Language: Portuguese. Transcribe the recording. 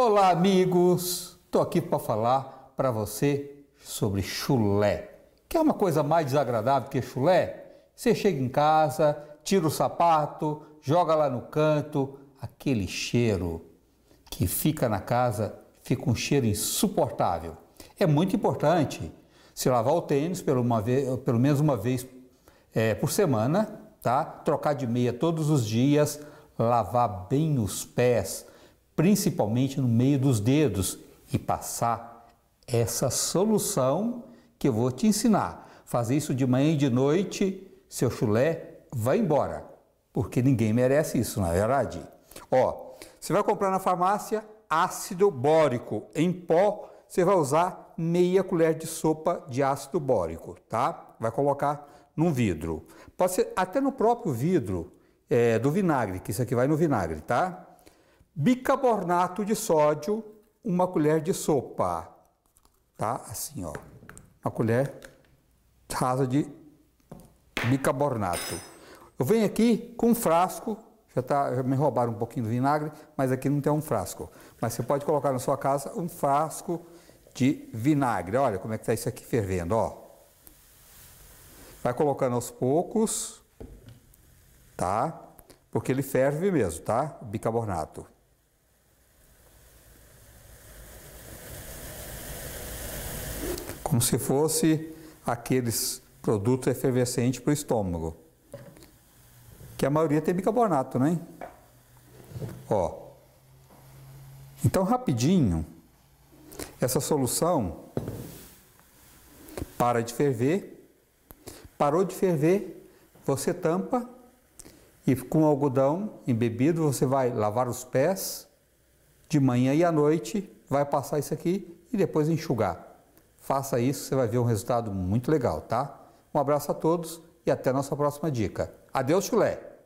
Olá, amigos! Estou aqui para falar para você sobre chulé. Quer uma coisa mais desagradável que chulé? Você chega em casa, tira o sapato, joga lá no canto, aquele cheiro que fica na casa fica um cheiro insuportável. É muito importante se lavar o tênis pelo, uma vez, pelo menos uma vez é, por semana, tá? Trocar de meia todos os dias, lavar bem os pés principalmente no meio dos dedos, e passar essa solução que eu vou te ensinar. Fazer isso de manhã e de noite, seu chulé vai embora, porque ninguém merece isso, na é verdade. Ó, você vai comprar na farmácia ácido bórico em pó, você vai usar meia colher de sopa de ácido bórico, tá? Vai colocar num vidro. Pode ser até no próprio vidro é, do vinagre, que isso aqui vai no vinagre, tá? bicarbonato de sódio, uma colher de sopa, tá? Assim, ó, uma colher rasa de bicarbonato. Eu venho aqui com um frasco, já, tá, já me roubaram um pouquinho do vinagre, mas aqui não tem um frasco. Mas você pode colocar na sua casa um frasco de vinagre. Olha como é que está isso aqui fervendo, ó. Vai colocando aos poucos, tá? Porque ele ferve mesmo, tá? O bicarbonato. como se fosse aqueles produtos efervescentes para o estômago. Que a maioria tem bicarbonato, né? Ó. Então, rapidinho, essa solução para de ferver. Parou de ferver, você tampa e com algodão embebido você vai lavar os pés de manhã e à noite, vai passar isso aqui e depois enxugar. Faça isso, você vai ver um resultado muito legal, tá? Um abraço a todos e até a nossa próxima dica. Adeus, chulé!